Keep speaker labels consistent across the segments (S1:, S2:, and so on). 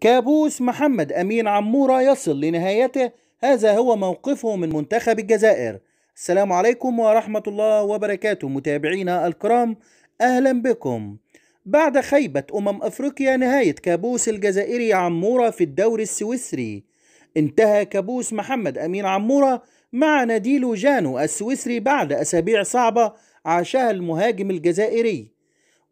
S1: كابوس محمد أمين عمورة يصل لنهايته هذا هو موقفه من منتخب الجزائر السلام عليكم ورحمة الله وبركاته متابعينا الكرام أهلا بكم بعد خيبة أمم أفريقيا نهاية كابوس الجزائري عمورة في الدوري السويسري انتهى كابوس محمد أمين عمورة مع نادي لوجانو السويسري بعد أسابيع صعبة عاشها المهاجم الجزائري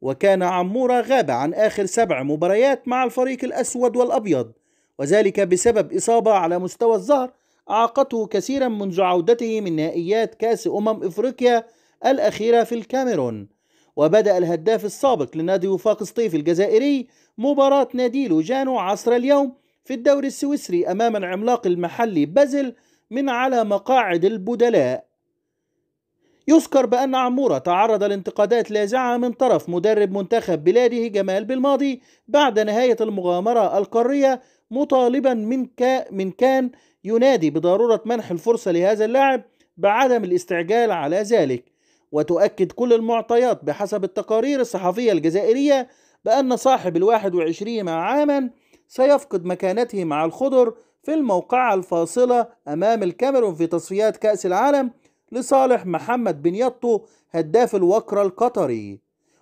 S1: وكان عمورة غاب عن آخر سبع مباريات مع الفريق الأسود والأبيض وذلك بسبب إصابة على مستوى الظهر أعاقته كثيرا منذ عودته من نهائيات كأس أمم إفريقيا الأخيرة في الكاميرون وبدأ الهداف السابق لنادي وفاق سطيف الجزائري مباراة نادي لوجانو عصر اليوم في الدوري السويسري أمام العملاق المحلي بازل من على مقاعد البدلاء يذكر بأن عمورة تعرض لانتقادات لاذعة من طرف مدرب منتخب بلاده جمال بالماضي بعد نهاية المغامرة القارية مطالبا من, كا من كان ينادي بضرورة منح الفرصة لهذا اللاعب بعدم الاستعجال على ذلك وتؤكد كل المعطيات بحسب التقارير الصحفية الجزائرية بأن صاحب الواحد وعشرين عاما سيفقد مكانته مع الخضر في الموقعة الفاصلة أمام الكاميرون في تصفيات كأس العالم لصالح محمد بن يطو هداف الوكرة القطري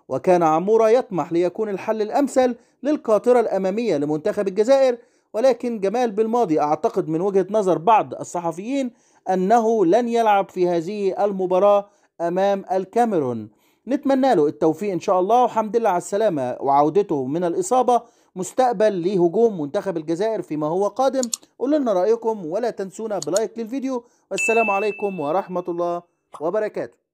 S1: وكان عمورة يطمح ليكون الحل الأمثل للقاطرة الأمامية لمنتخب الجزائر ولكن جمال بالماضي أعتقد من وجهة نظر بعض الصحفيين أنه لن يلعب في هذه المباراة أمام الكاميرون نتمنى له التوفيق إن شاء الله وحمد لله على السلامة وعودته من الإصابة مستقبل لهجوم منتخب الجزائر فيما هو قادم قولوا لنا رأيكم ولا تنسونا بلايك للفيديو والسلام عليكم ورحمة الله وبركاته